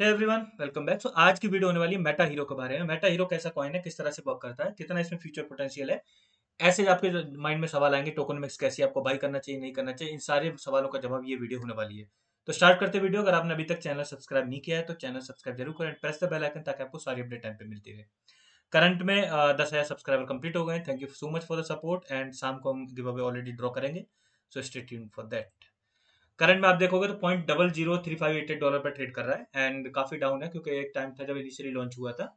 हे everyone welcome back so आज की video होने वाली है मेटा हीरो के बारे में मेटा हीरो कैसा कॉइन है किस तरह से वर्क करता है कितना इसमें फ्यूचर पोटेंशियल है ऐसे आपके माइंड में सवाल आएंगे टोकन मिक्स कैसे आपको बाई करना चाहिए नहीं करना चाहिए इन सारे सवालों का जवाब ये वीडियो होने वाली है तो स्टार्ट करते वीडियो अगर आपने अभी तक चैनल सब्सक्राइब नहीं किया है तो चैनल सब्सक्राइब जरूर करें प्रेस द बेल आइकन ताकि आपको सारी अपडेट टाइम पर मिलती रहे करंट में दस हजार सब्सक्राइबर कंप्लीट हो गए thank you so much for the support and शाम को हम गिव अवे ऑलरेडी ड्रॉ करेंगे so stay tune for that current में आप देखोगे तो point double zero three five eight eight dollar पर ट्रेड कर रहा है एंड काफी डाउन है क्योंकि एक टाइम था जब इनिशियली लॉन्च हुआ था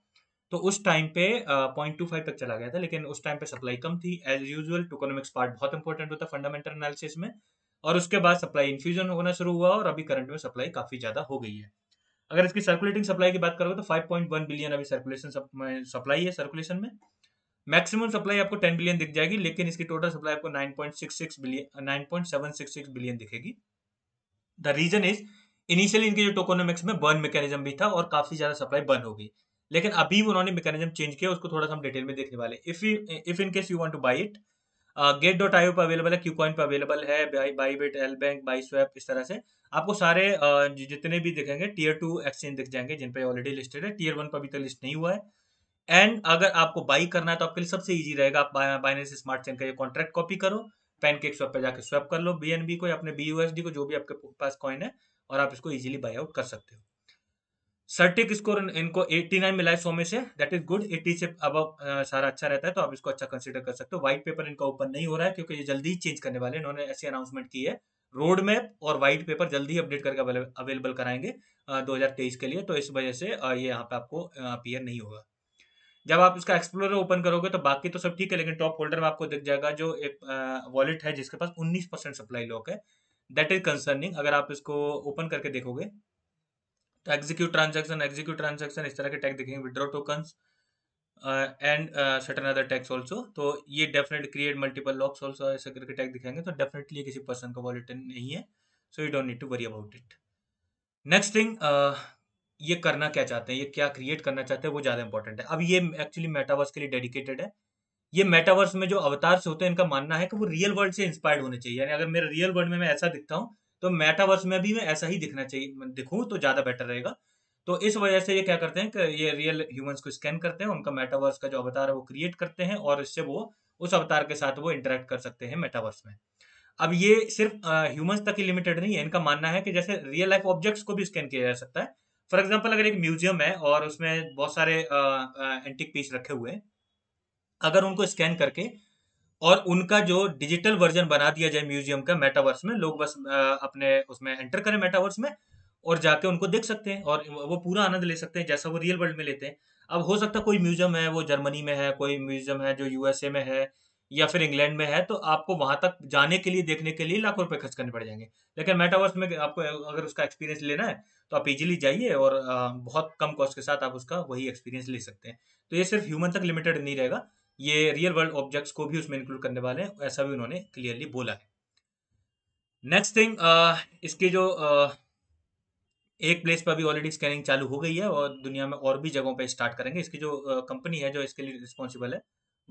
तो उस टाइम पे पॉइंट टू फाइव तक चला गया था लेकिन उस टाइम पे सप्लाई कम थी एज यूजल टोकोनॉमिक्स पार्ट बहुत इंपॉर्टेंट होता है फंडामेंटल एनालिसिस में और उसके बाद सप्लाई इन्फ्यूजन होना शुरू हुआ और अभी करंट में सप्लाई काफी ज्यादा हो गई है अगर इसकी सर्कुलेटिंग सप्लाई की बात करोगे तो 5.1 बिलियन अभी सर्कुलेशन सप्लाई है सर्कुलेशन में मैक्सिमम सप्लाई आपको 10 बिलियन दिख जाएगी लेकिन इसकी टोटल सप्लाई आपको 9.66 बिलियन 9.766 बिलियन दिखेगी द रीजन इज इनिशियली इनके जो टोकोनोमिक्स में बर्न मैकेनिज्म भी था और काफी ज्यादा सप्लाई बर्न हो गई लेकिन अभी उन्होंने मैकेनिज्म चेंज किया उसको थोड़ा सा हम डिटेल में देखने वाले if if in case you want to buy it gate dot I पर अवेलेबल है क्यू कॉइन पर अवेलेबल है by Bybit LBank Biswap इस तरह से आपको सारे uh, जितने भी दिखेंगे टीयर टू एक्सचेंज दिख जाएंगे जिन पर ऑलरेडी लिस्टेड है टीयर वन पर अभी तक तो लिस्ट नहीं हुआ है एंड अगर आपको बाई करना है तो आपके लिए सबसे ईजी रहेगा आप बाइनेंस स्मार्ट चेन का ये कॉन्ट्रैक्ट कॉपी करो पैनकेक स्वैप पे जाके स्वैप कर लो बी को या अपने बी को जो भी आपके पास कॉइन है और आप इसको इजीली बाई आउट कर सकते हो सर्टिक स्कोर इनको 89 मिला है सो में से दैट इज गुड 80 से अब सारा अच्छा रहता है तो आप इसको अच्छा कंसिडर कर सकते हो व्हाइट पेपर इनका ओपन नहीं हो रहा है क्योंकि ये जल्दी ही चेंज करने वाले इन्होंने ऐसी अनाउंसमेंट की है रोड मैप और व्हाइट पेपर जल्दी ही अपडेट करके अवेलेबल कराएंगे तेईस के लिए तो इस वजह से ये यहाँ पे आपको अपियर नहीं होगा जब आप इसका एक्सप्लोरर ओपन करोगे तो बाकी तो सब ठीक है लेकिन टॉप होल्डर में आपको दिख जाएगा जो एक वॉलेट है जिसके पास उन्नीस परसेंट सप्लाई लॉक है दैट इज कंसर्निंग अगर आप इसको ओपन करके देखोगे तो एग्जीक्यूट ट्रांजेक्शन एग्जीक्यूट ट्रांजेक्शन इस तरह के टैक्स दिखेंगे withdraw tokens and certain other tax also तो ये definite create multiple locks also ऐसे करके टैक्स दिखाएंगे तो डेफिनेटली किसी पर्सन का वॉलेट नहीं है so you don't need to worry about it next thing ये करना क्या चाहते हैं ये क्या क्रिएट करना चाहते हैं वो ज़्यादा इंपॉर्टेंट है अब ये एक्चुअली मेटावर्स के लिए डेडिकेटेड है ये मेटावर्स में जो अवतार से होते हैं इनका मानना है कि वो रियल वर्ल्ड से इंस्पायर्ड होने चाहिए यानी अगर मेरे रियल वर्ल्ड में मैं ऐसा दिखता हूँ तो मेटावर्स में भी मैं ऐसा ही दिखना चाहिए दिखूँ तो ज़्यादा बेटर रहेगा तो इस वजह से ये क्या करते हैं कि ये रियल ह्यूमंस को स्कैन करते हैं उनका मेटावर्स का जो अवतार है वो क्रिएट करते हैं और इससे वो उस अवतार के साथ वो इंटरेक्ट कर सकते हैं मेटावर्स में अब ये सिर्फ ह्यूमंस तक ही लिमिटेड नहीं है इनका मानना है कि जैसे रियल लाइफ ऑब्जेक्ट्स को भी स्कैन किया जा सकता है फॉर एग्जाम्पल अगर एक म्यूजियम है और उसमें बहुत सारे एंटिक पीस रखे हुए हैं अगर उनको स्कैन करके और उनका जो डिजिटल वर्जन बना दिया जाए म्यूजियम का मेटावर्स में लोग बस अपने उसमें एंटर करें मेटावर्स में और जाके उनको देख सकते हैं और वो पूरा आनंद ले सकते हैं जैसा वो रियल वर्ल्ड में लेते हैं अब हो सकता है कोई म्यूजियम है वो जर्मनी में है कोई म्यूजियम है जो यूएसए में है या फिर इंग्लैंड में है तो आपको वहां तक जाने के लिए देखने के लिए लाखों रुपए खर्च करने पड़ जाएंगे लेकिन मेटावर्स में आपको अगर उसका एक्सपीरियंस लेना है तो आप इजीली जाइए और बहुत कम कॉस्ट के साथ आप उसका वही एक्सपीरियंस ले सकते हैं तो ये सिर्फ ह्यूमन तक लिमिटेड नहीं रहेगा ये रियल वर्ल्ड ऑब्जेक्ट्स को भी उसमें इंक्लूड करने वाले हैं ऐसा भी उन्होंने क्लियरली बोला है नेक्स्ट थिंग इसके जो एक प्लेस पर भी ऑलरेडी स्कैनिंग चालू हो गई है और दुनिया में और भी जगहों पर स्टार्ट करेंगे इसकी जो कंपनी है जो इसके लिए रिस्पॉन्सिबल है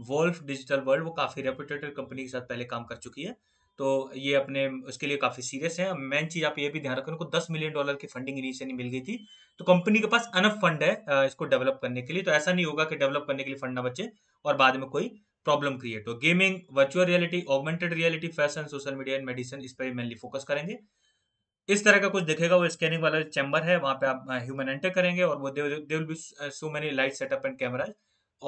वोल्फ डिजिटल वर्ल्ड वो काफ़ी रेपुटेटेड कंपनी के साथ पहले काम कर चुकी है तो ये अपने उसके लिए काफ़ी सीरियस है मेन चीज़ आप ये भी ध्यान रखें उनको दस मिलियन डॉलर की फंडिंग इनिशियली मिल गई थी तो कंपनी के पास अनफ फंड है इसको डेवलप करने के लिए तो ऐसा नहीं होगा कि डेवलप करने के लिए फंड ना बचे और बाद में कोई प्रॉब्लम क्रिएट हो gaming virtual reality augmented reality fashion social media and medicine इस पर मेनली फोकस करेंगे इस तरह का कुछ देखेगा वो स्कैनिंग वाला चैम्बर है वहाँ पे आप ह्यूमन एंटर करेंगे और वो they will be so many light setup and cameras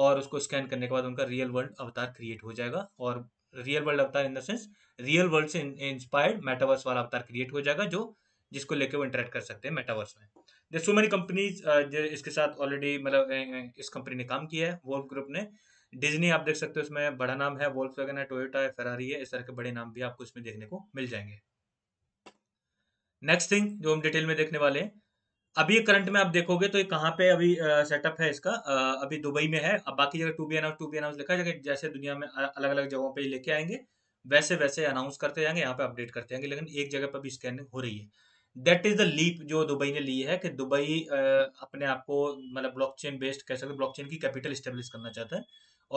और उसको स्कैन करने के बाद उनका रियल वर्ल्ड अवतार क्रिएट हो जाएगा और रियल वर्ल्ड अवतार in the sense real world से इंस्पायर्ड मेटावर्स वाला अवतार क्रिएट हो जाएगा जो जिसको लेके वो इंटरेक्ट कर सकते हैं मेटावर्स में दे सो मेनी कंपनीज इसके साथ ऑलरेडी मतलब uh, uh, इस कंपनी ने काम किया है वोल्फ ग्रुप ने डिजनी आप देख सकते हो इसमें बड़ा नाम है वोल्फ है टोयोटा है फरारी है इस तरह के बड़े नाम भी आपको इसमें देखने को मिल जाएंगे नेक्स्ट थिंग जो हम डिटेल में देखने वाले हैं अभी करंट में आप देखोगे तो ये कहाँ पे अभी सेटअप है इसका आ, अभी दुबई में है अब बाकी जगह to be announce to be announce लिखा जाएगा जैसे दुनिया में अलग अलग जगहों पे लेके आएंगे वैसे वैसे अनाउंस करते जाएंगे यहाँ पे अपडेट करते जाएंगे लेकिन एक जगह पर भी स्कैनिंग हो रही है दैट इज द लीप जो दुबई ने ली है कि दुबई अपने आप को मतलब चेन बेस्ड कह सकते चेन की कैपिटल स्टेब्लिश करना चाहता है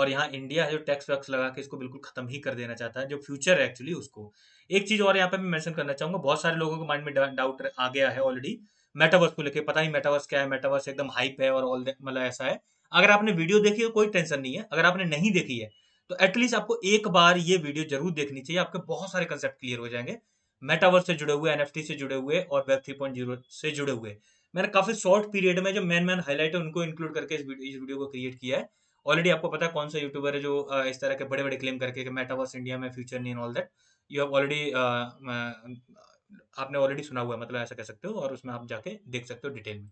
और यहाँ इंडिया है जो टैक्स वैक्स लगा के इसको बिल्कुल खत्म ही कर देना चाहता है जो फ्यूचर है एक्चुअली उसको एक चीज और यहाँ पे मैं मेंशन करना चाहूंगा बहुत सारे लोगों के माइंड में डाउट आ गया है ऑलरेडी मेटावर्स को लेकर पता नहीं मेटावर्स क्या है मेटावर्स एकदम हाइप है और ऑल मतलब ऐसा है अगर आपने वीडियो देखी है कोई टेंशन नहीं है अगर आपने नहीं देखी है तो एटलीस्ट आपको एक बार ये वीडियो जरूर देखनी चाहिए आपके बहुत सारे कंसेप्ट क्लियर हो जाएंगे मेटावर्स से जुड़े हुए एनएफटी से जुड़े हुए और वेब जीरो oh से जुड़े हुए मैंने काफी शॉर्ट पीरियड में जो मैन मैन हाईलाइट है उनको इंक्लूड करके इस वीडियो, इस वीडियो को क्रिएट किया है ऑलरेडी आपको पता है कौन सा यूट्यूबर है जो इस तरह के बड़े बड़े क्लेम करके मेटावर्स इंडिया में फ्यूचर नहीं all that you have already आपने ऑलरेडी सुना हुआ है मतलब ऐसा कह सकते हो और उसमें आप जाके देख सकते हो डिटेल में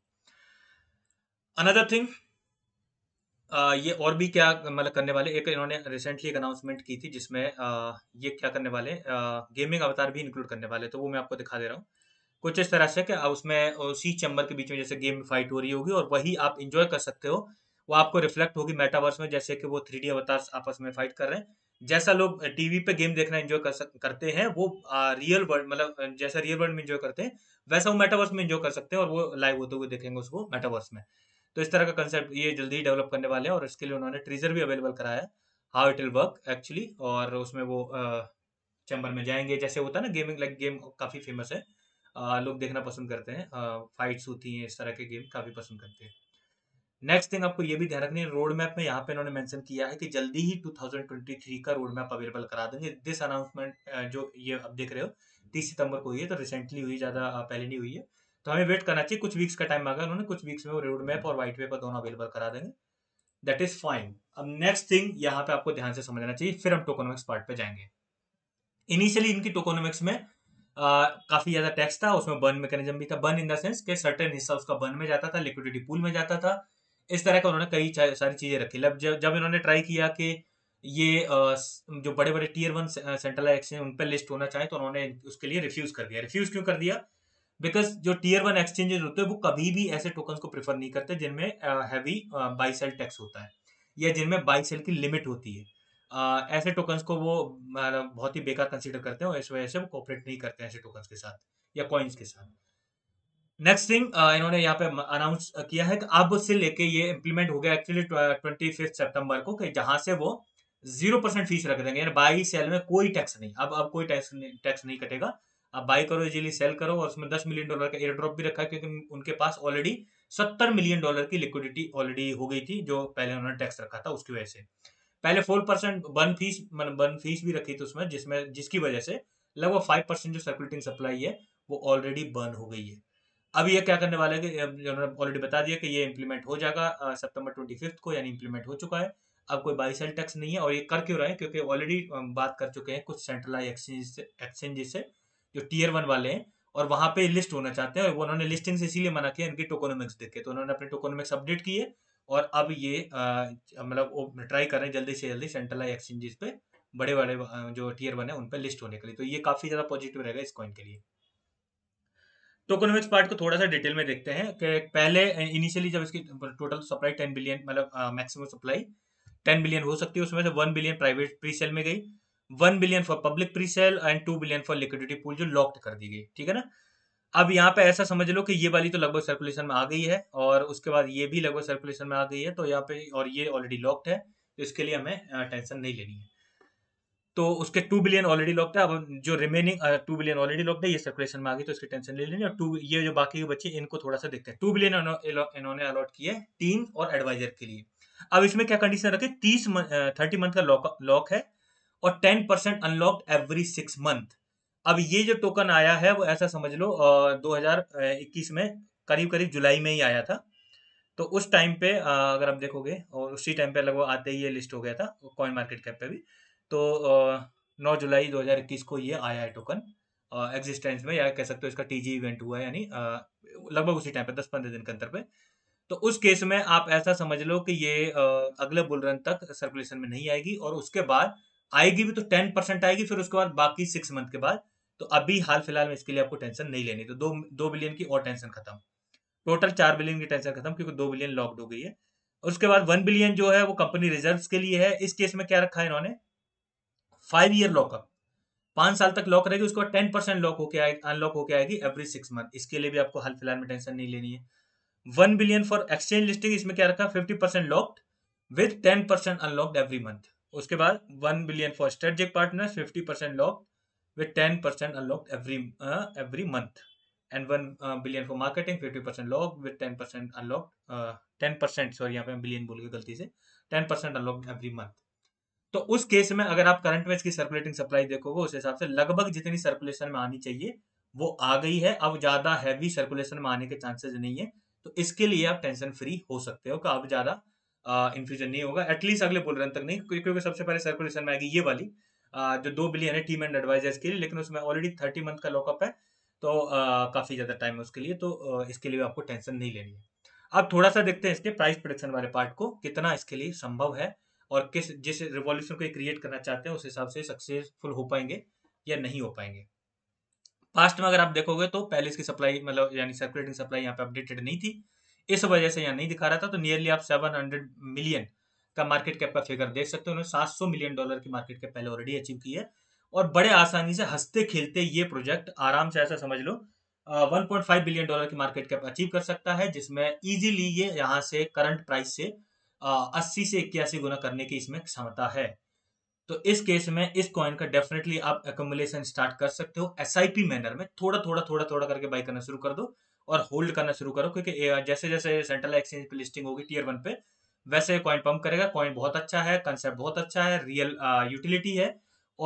अनदर थिंग ये और भी क्या मतलब करने वाले एक इन्होंने रिसेंटली एक अनाउंसमेंट की थी जिसमें आ, ये क्या करने वाले आ, गेमिंग अवतार भी इंक्लूड करने वाले तो वो मैं आपको दिखा दे रहा हूँ कुछ इस तरह से कि उसमें सी चैम्बर के बीच में जैसे गेम फाइट हो रही होगी और वही आप इंजॉय कर सकते हो वो आपको रिफ्लेक्ट होगी मेटावर्स में जैसे कि वो थ्री अवतार आपस में फाइट कर रहे हैं जैसा लोग टीवी पे गेम देखना एंजॉय कर सक, करते हैं वो आ, रियल वर्ल्ड मतलब जैसा रियल वर्ल्ड में एंजॉय करते हैं वैसा वो मेटावर्स में एंजॉय कर सकते हैं और वो लाइव होते हुए देखेंगे उसको मेटावर्स में तो इस तरह का कंसेप्ट ये जल्दी ही डेवलप करने वाले हैं और इसके लिए उन्होंने ट्रीजर भी अवेलेबल कराया है how it will work actually और उसमें वो चैम्बर में जाएंगे जैसे होता है ना गेमिंग लाइक गेम काफ़ी फेमस है लोग देखना पसंद करते हैं फाइट्स होती हैं इस तरह के गेम काफ़ी पसंद करते हैं नेक्स्ट थिंग आपको ये भी ध्यान रखनी है रोड मैप में यहाँ पे इन्होंने मेंशन किया है कि जल्दी ही 2023 का रोड मैप अवेलेबल करा देंगे दिस अनाउंसमेंट जो ये अब देख रहे हो तीस सितंबर को हुई है तो रिसेंटली हुई ज़्यादा पहले नहीं हुई है तो हमें वेट करना चाहिए कुछ वीक्स का टाइम मांगा उन्होंने कुछ वीक्स में वो रोड मैप और व्हाइट पेपर दोनों अवेलेबल करा देंगे दैट इज फाइन अब नेक्स्ट थिंग यहाँ पे आपको ध्यान से समझना चाहिए फिर हम टोकोनोमिक्स पार्ट पे जाएंगे इनिशियली इनकी टोकोनोमिक्स में आ, काफी ज्यादा टैक्स था उसमें बर्न मैकेनिज्म भी था बर्न इन द सेंस के सर्टेन हिस्सा उसका बर्न में जाता था लिक्विडिटी पूल में जाता था इस तरह का उन्होंने कई सारी चीज़ें रखी जब जब इन्होंने ट्राई किया कि ये जो बड़े बड़े टीयर वन सेंट्रल एक्सचेंज उन पर लिस्ट होना चाहे तो उन्होंने उसके लिए रिफ्यूज़ कर दिया रिफ्यूज़ क्यों कर दिया बिकॉज जो टीयर वन एक्सचेंजेस होते हैं वो कभी भी ऐसे टोकन को प्रेफर नहीं करते जिनमें हैवी बाई सेल टैक्स होता है या जिनमें बाई सेल की लिमिट होती है आ, ऐसे टोकन्स को वो मतलब, बहुत ही बेकार कंसिडर करते हैं और इस वजह से वो कॉपरेट नहीं करते हैं ऐसे टोकन्स के साथ या कॉइन्स के साथ नेक्स्ट थिंग uh, इन्होंने यहाँ पे अनाउंस किया है कि अब से लेके ये इम्प्लीमेंट हो गया एक्चुअली ट्वेंटी फिफ्थ सेप्टेम्बर को कि जहां से वो जीरो परसेंट फीस रख देंगे यानी बाई सेल में कोई टैक्स नहीं अब अब कोई टैक्स नहीं टैक्स नहीं कटेगा अब बाई करो इजीली सेल करो और उसमें दस मिलियन डॉलर का एयर ड्रॉप भी रखा है क्योंकि उनके पास ऑलरेडी सत्तर मिलियन डॉलर की लिक्विडिटी ऑलरेडी हो गई थी जो पहले उन्होंने टैक्स रखा था उसकी वजह से पहले four percent burn fees burn fees भी रखी थी उसमें जिसमें जिसकी वजह से लगभग फाइव परसेंट जो सर्कुलेटिंग सप्लाई है वो ऑलरेडी बर्न हो गई है अब ये क्या करने वाले हैं कि उन्होंने ऑलरेडी बता दिया कि ये इम्प्लीमेंट हो जाएगा सितंबर ट्वेंटी फिफ्थ को यानी इम्प्लीमेंट हो चुका है अब कोई बाई सेल टैक्स नहीं है और ये कर क्यों रहे हैं क्योंकि ऑलरेडी बात कर चुके हैं कुछ सेंट्रलाइज एक्सचेंज से एक्सचेंजेस से जो टीयर वन वाले हैं और वहाँ पे लिस्ट होना चाहते हैं और उन्होंने लिस्टिंग से इसीलिए मना किया इनकी टोकोनोमिक्स देख के तो उन्होंने अपने टोकोनोमिक्स अपडेट किए और अब ये मतलब वो ट्राई कर रहे हैं जल्दी से जल्दी सेंट्रलाइज एक्सचेंजेस पे बड़े बड़े जो टीयर वन है उन पर लिस्ट होने के लिए तो ये काफ़ी ज़्यादा पॉजिटिव रहेगा इस कॉइन के लिए टोकोनोमिक्स तो पार्ट को थोड़ा सा डिटेल में देखते हैं कि पहले इनिशियली जब इसकी टोटल सप्लाई टेन बिलियन मतलब मैक्सिमम सप्लाई टेन बिलियन हो सकती है उसमें से one billion private presale में गई one billion for public presale and two billion for liquidity pool जो लॉक्ड कर दी गई ठीक है ना अब यहाँ पे ऐसा समझ लो कि ये वाली तो लगभग सर्कुलेशन में आ गई है और उसके बाद ये भी लगभग सर्कुलेशन में आ गई है तो यहाँ पे और ये ऑलरेडी लॉक्ड है तो इसके लिए हमें टेंशन नहीं लेनी है तो उसके टू बिलियन ऑलरेडी लॉक्ड है अब जो remaining two billion already locked है ये सर्कुलेशन में आ गई तो इसकी टेंशन ले लेनी और टू ये जो बाकी के बच्चे इनको थोड़ा सा देखते हैं टू बिलियन इन्होंने अलॉट किए टीम और एडवाइजर के लिए अब इसमें क्या कंडीशन रखे तीस थर्टी मंथ uh, का लॉक लॉक है और ten percent unlocked every six month अब ये जो टोकन आया है वो ऐसा समझ लो uh, दो हजार uh, इक्कीस में करीब करीब जुलाई में ही आया था तो उस टाइम पे अगर आप देखोगे और उसी टाइम पे लगभग आते ही ये लिस्ट हो गया था कॉइन मार्केट कैप पे भी तो नौ जुलाई दो को ये आया है टोकन एग्जिस्टेंस में या कह सकते हो इसका टीजी इवेंट हुआ है यानी लगभग उसी टाइम पे दस पंद्रह दिन के अंतर पे तो उस केस में आप ऐसा समझ लो कि ये अगले बुल रन तक सर्कुलेशन में नहीं आएगी और उसके बाद आएगी भी तो टेन परसेंट आएगी फिर उसके बाद बाकी सिक्स मंथ के बाद तो अभी हाल फिलहाल में इसके लिए आपको टेंशन नहीं लेनी तो दो दो बिलियन की और टेंशन खत्म टोटल चार बिलियन की टेंशन खत्म क्योंकि दो बिलियन लॉक्ड हो गई है उसके बाद वन बिलियन जो है वो कंपनी रिजर्व के लिए है इस केस में क्या रखा है इन्होंने फाइव ईयर लॉकअप पांच साल तक लॉक रहेगी उसके बाद टेन परसेंट लॉक होके आए अनलॉक होके आएगी एवरी सिक्स मंथ इसके लिए भी आपको हाल फिलहाल में टेंशन नहीं लेनी है one billion for exchange listing इसमें क्या रखा fifty percent locked with ten percent unlocked every month उसके बाद one billion for strategic partner fifty percent locked with ten percent unlocked every every month and one billion for marketing fifty percent lock with ten percent unlock ten percent sorry यहाँ पे billion बोल के गलती से ten percent unlock every month तो उस case में अगर आप करंट में इसकी सर्कुलेटिंग सप्लाई देखोगे उस हिसाब से लगभग जितनी सर्कुलेशन में आनी चाहिए वो आ गई है अब ज्यादा हैवी सर्कुलेशन में आने के चांसेस नहीं है तो इसके लिए आप टेंशन फ्री हो सकते हो कि अब ज्यादा इन्फ्यूजन नहीं होगा एटलीस्ट अगले बुल रन तक नहीं क्योंकि सबसे पहले सर्कुलेशन में आएगी ये वाली आ, जो दो बिलियन है टीम एंड एडवाइजर्स के लिए लेकिन उसमें ऑलरेडी थर्टी मंथ का लॉकअप है तो आ, काफी ज्यादा टाइम है उसके लिए तो आ, इसके लिए आपको टेंशन नहीं लेनी है अब थोड़ा सा देखते हैं इसके प्राइस प्रोडक्शन वाले पार्ट को कितना इसके लिए संभव है और किस जिस रिवॉल्यूशन को क्रिएट करना चाहते हैं उस हिसाब से सक्सेसफुल हो पाएंगे या नहीं हो पाएंगे पास्ट में अगर आप देखोगे तो पहले इसकी सप्लाई मतलब यानी सर्कुलेटिंग सप्लाई यहाँ पे अपडेटेड नहीं थी इस वजह से यहाँ नहीं दिखा रहा था तो नियरली आप 700 मिलियन का मार्केट कैप का फिगर देख सकते हो उन्होंने 700 मिलियन डॉलर की मार्केट कैप पहले ऑलरेडी अचीव की है और बड़े आसानी से हंसते खेलते ये प्रोजेक्ट आराम से ऐसा समझ लो one point five billion dollar की मार्केट कैप अचीव कर सकता है जिसमें इजीली ये यहाँ से करंट प्राइस से अस्सी से इक्यासी गुना करने की इसमें क्षमता है तो इस केस में इस कॉइन का डेफिनेटली आप एकोमुलेशन स्टार्ट कर सकते हो एस मैनर में थोड़ा थोड़ा थोड़ा थोड़ा करके बाई करना शुरू कर दो और होल्ड करना शुरू करो क्योंकि जैसे जैसे सेंट्रल एक्सचेंज पे लिस्टिंग होगी टीयर वन पे वैसे कॉइन पंप करेगा कॉइन बहुत अच्छा है कंसेप्ट बहुत अच्छा है रियल यूटिलिटी है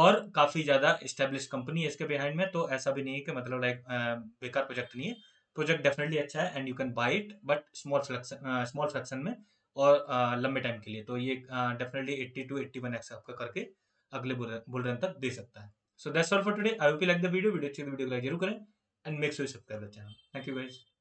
और काफ़ी ज़्यादा स्टेब्लिश कंपनी है इसके बिहाइंड में तो ऐसा भी नहीं है कि मतलब लाइक बेकार प्रोजेक्ट नहीं है प्रोजेक्ट डेफिनेटली अच्छा है and you can buy it but small small fraction में और लंबे टाइम के लिए तो ये definitely eighty to eighty one x आपका करके अगले बुल रन तक दे सकता है so that's all for today I hope you like the video video अच्छी वीडियो तो को लाइक जरूर करें and make sure subscribe the channel thank you guys